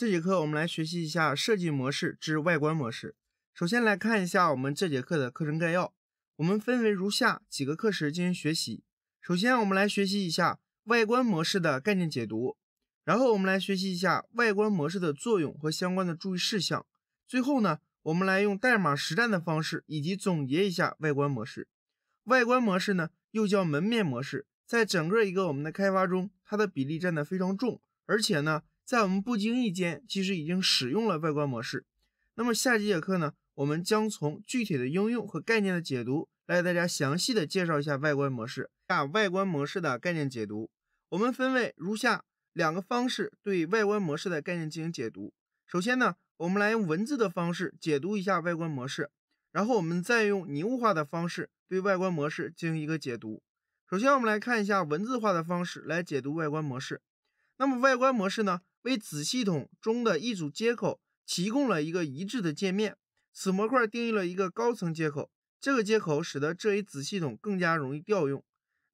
这节课我们来学习一下设计模式之外观模式。首先来看一下我们这节课的课程概要。我们分为如下几个课时进行学习。首先，我们来学习一下外观模式的概念解读。然后，我们来学习一下外观模式的作用和相关的注意事项。最后呢，我们来用代码实战的方式，以及总结一下外观模式。外观模式呢，又叫门面模式，在整个一个我们的开发中，它的比例占的非常重，而且呢。在我们不经意间，其实已经使用了外观模式。那么下几节课呢，我们将从具体的应用和概念的解读来给大家详细的介绍一下外观模式。下外观模式的概念解读，我们分为如下两个方式对外观模式的概念进行解读。首先呢，我们来用文字的方式解读一下外观模式，然后我们再用拟物化的方式对外观模式进行一个解读。首先，我们来看一下文字化的方式来解读外观模式。那么外观模式呢？为子系统中的一组接口提供了一个一致的界面。此模块定义了一个高层接口，这个接口使得这一子系统更加容易调用。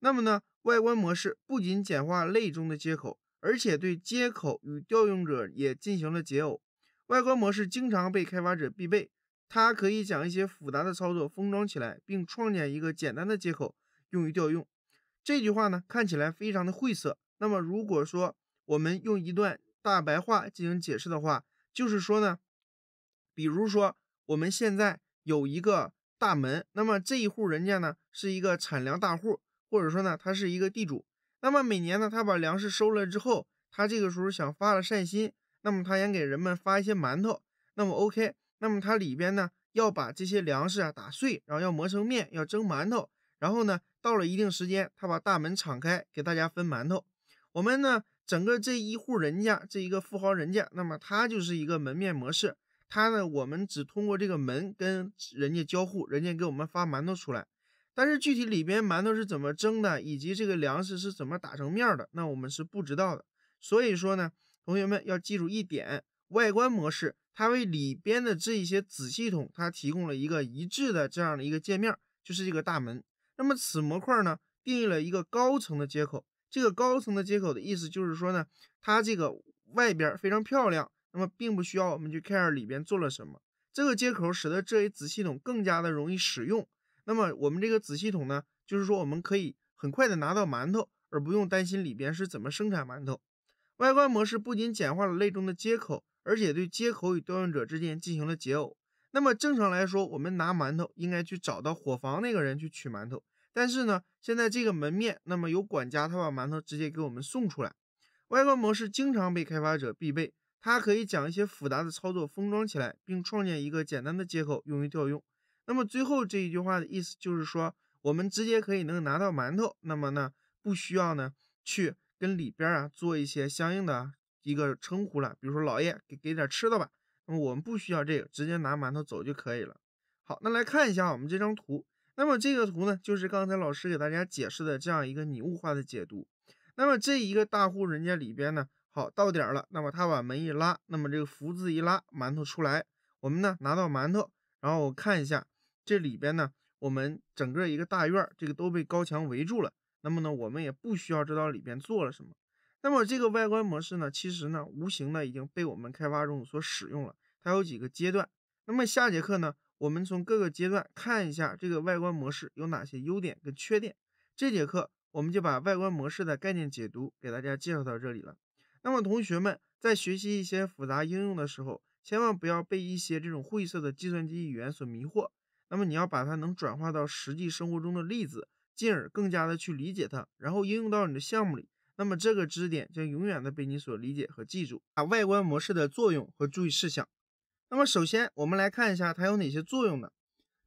那么呢，外观模式不仅简化类中的接口，而且对接口与调用者也进行了解耦。外观模式经常被开发者必备，它可以将一些复杂的操作封装起来，并创建一个简单的接口用于调用。这句话呢，看起来非常的晦涩。那么如果说我们用一段。大白话进行解释的话，就是说呢，比如说我们现在有一个大门，那么这一户人家呢是一个产粮大户，或者说呢他是一个地主，那么每年呢他把粮食收了之后，他这个时候想发了善心，那么他想给人们发一些馒头，那么 OK，那么他里边呢要把这些粮食啊打碎，然后要磨成面，要蒸馒头，然后呢到了一定时间，他把大门敞开给大家分馒头，我们呢。整个这一户人家，这一个富豪人家，那么它就是一个门面模式。它呢，我们只通过这个门跟人家交互，人家给我们发馒头出来。但是具体里边馒头是怎么蒸的，以及这个粮食是怎么打成面的，那我们是不知道的。所以说呢，同学们要记住一点，外观模式它为里边的这一些子系统它提供了一个一致的这样的一个界面，就是这个大门。那么此模块呢，定义了一个高层的接口。这个高层的接口的意思就是说呢，它这个外边非常漂亮，那么并不需要我们去 care 里边做了什么。这个接口使得这一子系统更加的容易使用。那么我们这个子系统呢，就是说我们可以很快的拿到馒头，而不用担心里边是怎么生产馒头。外观模式不仅简化了类中的接口，而且对接口与调用者之间进行了解耦。那么正常来说，我们拿馒头应该去找到伙房那个人去取馒头。但是呢，现在这个门面，那么有管家他把馒头直接给我们送出来。外观模式经常被开发者必备，它可以讲一些复杂的操作封装起来，并创建一个简单的接口用于调用。那么最后这一句话的意思就是说，我们直接可以能拿到馒头，那么呢不需要呢去跟里边啊做一些相应的一个称呼了，比如说老爷给给点吃的吧，那么我们不需要这个，直接拿馒头走就可以了。好，那来看一下我们这张图。那么这个图呢，就是刚才老师给大家解释的这样一个拟物化的解读。那么这一个大户人家里边呢，好，到点了。那么他把门一拉，那么这个福字一拉，馒头出来。我们呢拿到馒头，然后我看一下这里边呢，我们整个一个大院，这个都被高墙围住了。那么呢，我们也不需要知道里边做了什么。那么这个外观模式呢，其实呢，无形的已经被我们开发中所使用了。它有几个阶段。那么下节课呢？我们从各个阶段看一下这个外观模式有哪些优点跟缺点。这节课我们就把外观模式的概念解读给大家介绍到这里了。那么同学们在学习一些复杂应用的时候，千万不要被一些这种晦涩的计算机语言所迷惑。那么你要把它能转化到实际生活中的例子，进而更加的去理解它，然后应用到你的项目里。那么这个知识点将永远的被你所理解和记住。啊，外观模式的作用和注意事项。那么首先，我们来看一下它有哪些作用呢？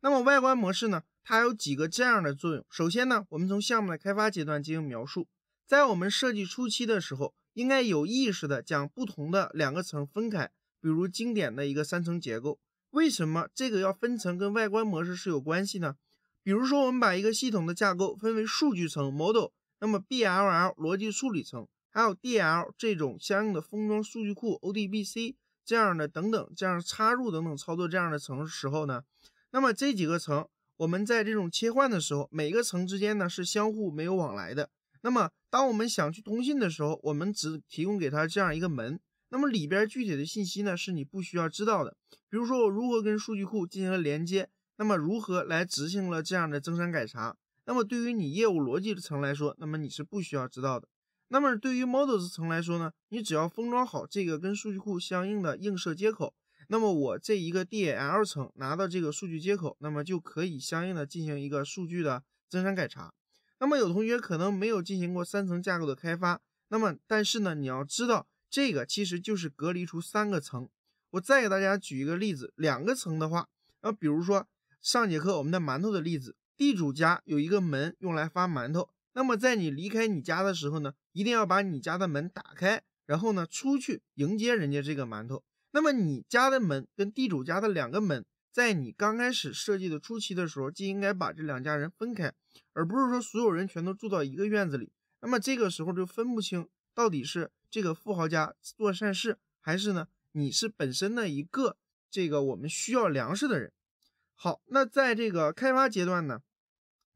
那么外观模式呢？它有几个这样的作用。首先呢，我们从项目的开发阶段进行描述。在我们设计初期的时候，应该有意识的将不同的两个层分开，比如经典的一个三层结构。为什么这个要分层？跟外观模式是有关系呢？比如说，我们把一个系统的架构分为数据层、model，那么 BLL 逻辑处理层，还有 DL 这种相应的封装数据库 ODBC。这样的等等，这样插入等等操作这样的层时候呢，那么这几个层我们在这种切换的时候，每个层之间呢是相互没有往来的。那么当我们想去通信的时候，我们只提供给他这样一个门。那么里边具体的信息呢是你不需要知道的。比如说我如何跟数据库进行了连接，那么如何来执行了这样的增删改查，那么对于你业务逻辑的层来说，那么你是不需要知道的。那么对于 models 层来说呢，你只要封装好这个跟数据库相应的映射接口，那么我这一个 DAL 层拿到这个数据接口，那么就可以相应的进行一个数据的增删改查。那么有同学可能没有进行过三层架构的开发，那么但是呢，你要知道这个其实就是隔离出三个层。我再给大家举一个例子，两个层的话，那比如说上节课我们的馒头的例子，地主家有一个门用来发馒头。那么在你离开你家的时候呢，一定要把你家的门打开，然后呢出去迎接人家这个馒头。那么你家的门跟地主家的两个门，在你刚开始设计的初期的时候，就应该把这两家人分开，而不是说所有人全都住到一个院子里。那么这个时候就分不清到底是这个富豪家做善事，还是呢你是本身的一个这个我们需要粮食的人。好，那在这个开发阶段呢？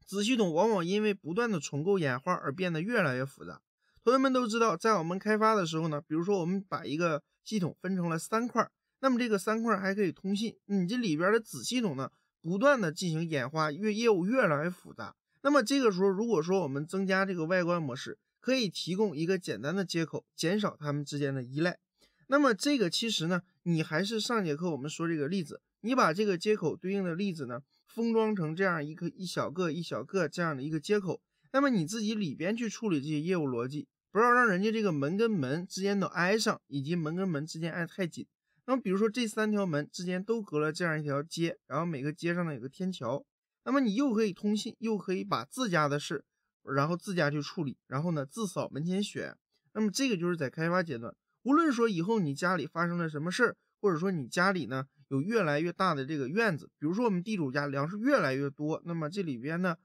子系统往往因为不断的重构演化而变得越来越复杂。同学们都知道，在我们开发的时候呢，比如说我们把一个系统分成了三块，那么这个三块还可以通信。你这里边的子系统呢，不断的进行演化，越业务越来越复杂。那么这个时候，如果说我们增加这个外观模式，可以提供一个简单的接口，减少它们之间的依赖。那么这个其实呢。你还是上节课我们说这个例子，你把这个接口对应的例子呢，封装成这样一个一小个一小个这样的一个接口，那么你自己里边去处理这些业务逻辑，不要让人家这个门跟门之间都挨上，以及门跟门之间挨太紧。那么比如说这三条门之间都隔了这样一条街，然后每个街上呢有个天桥，那么你又可以通信，又可以把自家的事，然后自家去处理，然后呢自扫门前雪。那么这个就是在开发阶段。无论说以后你家里发生了什么事儿，或者说你家里呢有越来越大的这个院子，比如说我们地主家粮食越来越多，那么这里边呢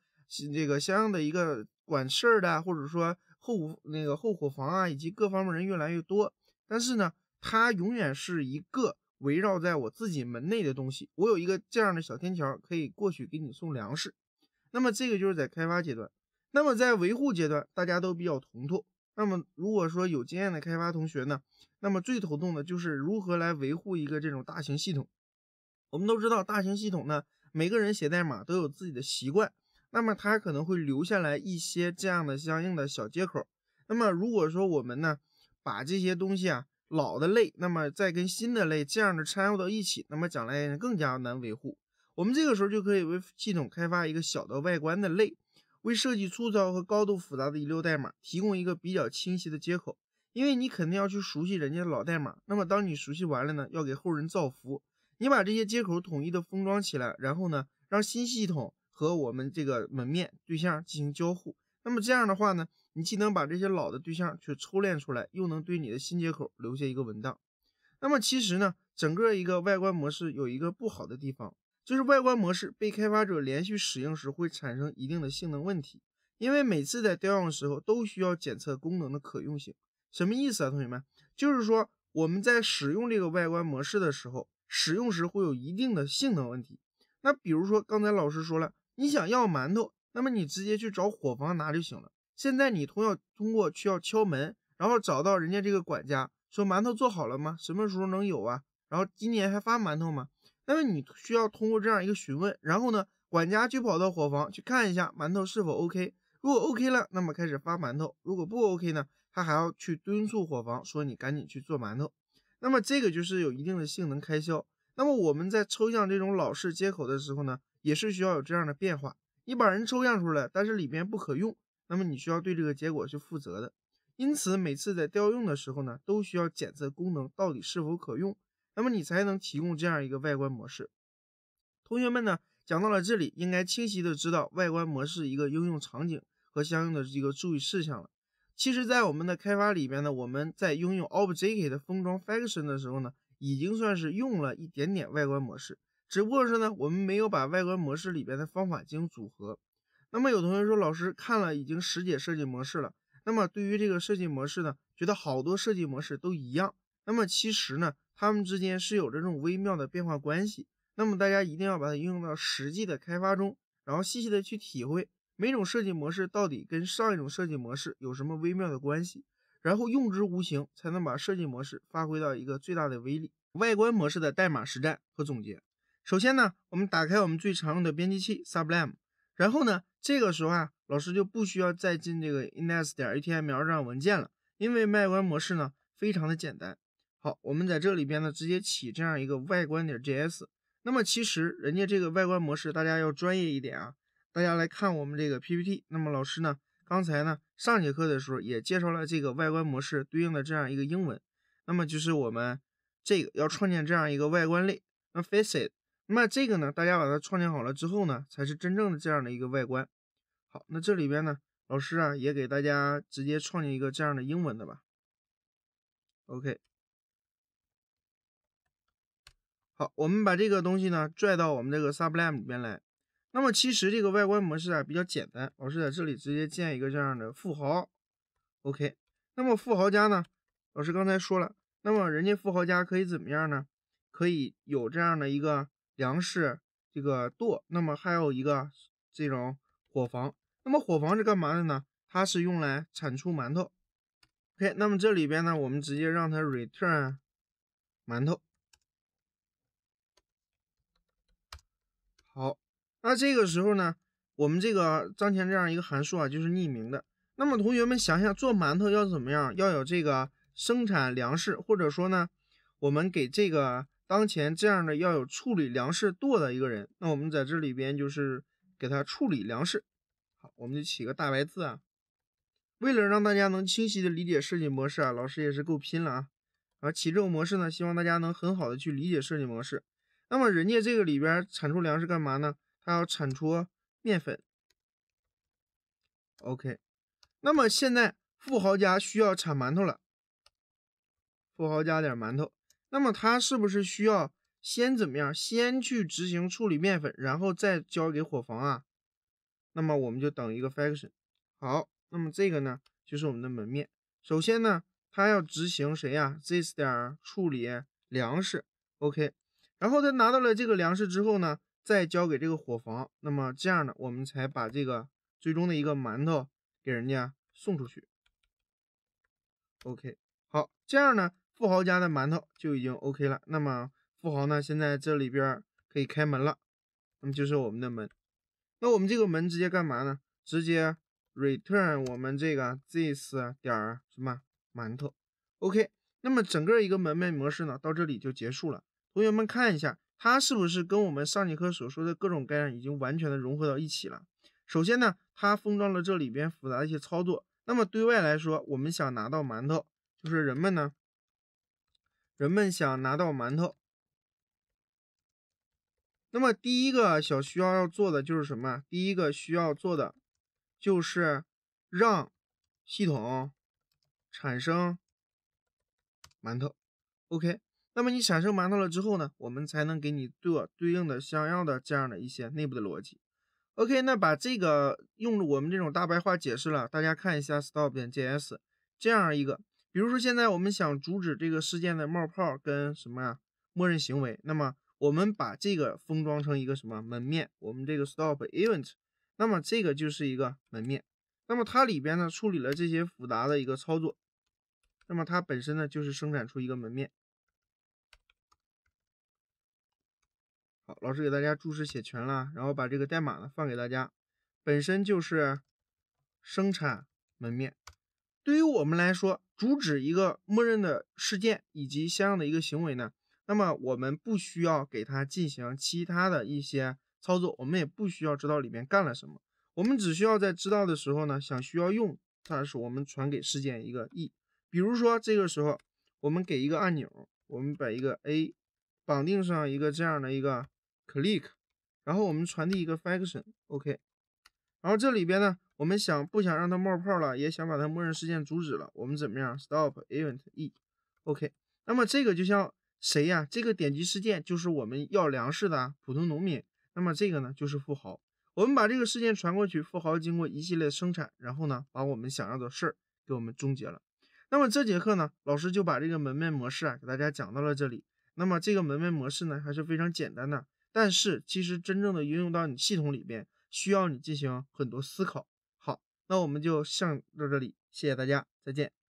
这个相应的一个管事儿的，或者说后那个后伙房啊，以及各方面人越来越多，但是呢，它永远是一个围绕在我自己门内的东西。我有一个这样的小天桥，可以过去给你送粮食。那么这个就是在开发阶段，那么在维护阶段，大家都比较通透。那么如果说有经验的开发同学呢，那么最头痛的就是如何来维护一个这种大型系统。我们都知道，大型系统呢，每个人写代码都有自己的习惯，那么他可能会留下来一些这样的相应的小接口。那么如果说我们呢，把这些东西啊老的类，那么再跟新的类这样的掺和到一起，那么将来更加难维护。我们这个时候就可以为系统开发一个小的外观的类。为设计粗糙和高度复杂的遗留代码提供一个比较清晰的接口，因为你肯定要去熟悉人家的老代码。那么，当你熟悉完了呢，要给后人造福，你把这些接口统一的封装起来，然后呢，让新系统和我们这个门面对象进行交互。那么这样的话呢，你既能把这些老的对象去抽练出来，又能对你的新接口留下一个文档。那么其实呢，整个一个外观模式有一个不好的地方。就是外观模式被开发者连续使用时会产生一定的性能问题，因为每次在调用的时候都需要检测功能的可用性。什么意思啊，同学们？就是说我们在使用这个外观模式的时候，使用时会有一定的性能问题。那比如说刚才老师说了，你想要馒头，那么你直接去找伙房拿就行了。现在你通要通过需要敲门，然后找到人家这个管家，说馒头做好了吗？什么时候能有啊？然后今年还发馒头吗？那么你需要通过这样一个询问，然后呢，管家就跑到伙房去看一下馒头是否 OK。如果 OK 了，那么开始发馒头；如果不 OK 呢，他还要去敦促伙房说你赶紧去做馒头。那么这个就是有一定的性能开销。那么我们在抽象这种老式接口的时候呢，也是需要有这样的变化。你把人抽象出来，但是里边不可用，那么你需要对这个结果去负责的。因此每次在调用的时候呢，都需要检测功能到底是否可用。那么你才能提供这样一个外观模式。同学们呢，讲到了这里，应该清晰的知道外观模式一个应用场景和相应的这个注意事项了。其实，在我们的开发里边呢，我们在应用 object 的封装 f u n c t i o n 的时候呢，已经算是用了一点点外观模式，只不过是呢，我们没有把外观模式里边的方法进行组合。那么有同学说，老师看了已经十解设计模式了。那么对于这个设计模式呢，觉得好多设计模式都一样。那么其实呢？它们之间是有着这种微妙的变化关系，那么大家一定要把它应用到实际的开发中，然后细细的去体会每种设计模式到底跟上一种设计模式有什么微妙的关系，然后用之无形，才能把设计模式发挥到一个最大的威力。外观模式的代码实战和总结。首先呢，我们打开我们最常用的编辑器 Sublime，然后呢，这个时候啊，老师就不需要再进这个 index. 点 h t atm 这样文件了，因为外观模式呢，非常的简单。好，我们在这里边呢，直接起这样一个外观点 js。那么其实人家这个外观模式，大家要专业一点啊。大家来看我们这个 PPT。那么老师呢，刚才呢上节课的时候也介绍了这个外观模式对应的这样一个英文。那么就是我们这个要创建这样一个外观类，那么这个呢，大家把它创建好了之后呢，才是真正的这样的一个外观。好，那这里边呢，老师啊也给大家直接创建一个这样的英文的吧。OK。好，我们把这个东西呢拽到我们这个 s u b l i m 里边来。那么其实这个外观模式啊比较简单，老师在这里直接建一个这样的富豪。OK，那么富豪家呢，老师刚才说了，那么人家富豪家可以怎么样呢？可以有这样的一个粮食这个垛，那么还有一个这种火房。那么火房是干嘛的呢？它是用来产出馒头。OK，那么这里边呢，我们直接让它 return 馒头。那这个时候呢，我们这个当前这样一个函数啊，就是匿名的。那么同学们想想，做馒头要怎么样？要有这个生产粮食，或者说呢，我们给这个当前这样的要有处理粮食垛的一个人。那我们在这里边就是给他处理粮食。好，我们就起个大白字啊。为了让大家能清晰的理解设计模式啊，老师也是够拼了啊。而起这种模式呢，希望大家能很好的去理解设计模式。那么人家这个里边产出粮食干嘛呢？他要产出面粉，OK。那么现在富豪家需要产馒头了，富豪家点馒头。那么他是不是需要先怎么样？先去执行处理面粉，然后再交给伙房啊？那么我们就等一个 f a c t i o n 好，那么这个呢，就是我们的门面。首先呢，他要执行谁呀？This 点处理粮食，OK。然后他拿到了这个粮食之后呢？再交给这个伙房，那么这样呢，我们才把这个最终的一个馒头给人家送出去。OK，好，这样呢，富豪家的馒头就已经 OK 了。那么富豪呢，现在这里边可以开门了，那么就是我们的门。那我们这个门直接干嘛呢？直接 return 我们这个 this 点儿什么馒头。OK，那么整个一个门面模式呢，到这里就结束了。同学们看一下。它是不是跟我们上节课所说的各种概念已经完全的融合到一起了？首先呢，它封装了这里边复杂的一些操作。那么对外来说，我们想拿到馒头，就是人们呢，人们想拿到馒头。那么第一个小需要要做的就是什么？第一个需要做的就是让系统产生馒头。OK。那么你产生馒头了之后呢，我们才能给你做对应的相样的这样的一些内部的逻辑。OK，那把这个用我们这种大白话解释了，大家看一下 stop.js 这样一个，比如说现在我们想阻止这个事件的冒泡跟什么呀默认行为，那么我们把这个封装成一个什么门面，我们这个 stop event，那么这个就是一个门面，那么它里边呢处理了这些复杂的一个操作，那么它本身呢就是生产出一个门面。好，老师给大家注释写全了，然后把这个代码呢放给大家。本身就是生产门面，对于我们来说，阻止一个默认的事件以及相应的一个行为呢，那么我们不需要给它进行其他的一些操作，我们也不需要知道里面干了什么，我们只需要在知道的时候呢，想需要用它的时候，我们传给事件一个 e。比如说这个时候，我们给一个按钮，我们把一个 a 绑定上一个这样的一个。click，然后我们传递一个 function，OK，然后这里边呢，我们想不想让它冒泡了，也想把它默认事件阻止了，我们怎么样？stop event e，OK，那么这个就像谁呀？这个点击事件就是我们要粮食的普通农民，那么这个呢就是富豪，我们把这个事件传过去，富豪经过一系列生产，然后呢把我们想要的事儿给我们终结了。那么这节课呢，老师就把这个门面模式啊给大家讲到了这里。那么这个门面模式呢，还是非常简单的。但是，其实真正的应用到你系统里边，需要你进行很多思考。好，那我们就上到这里，谢谢大家，再见。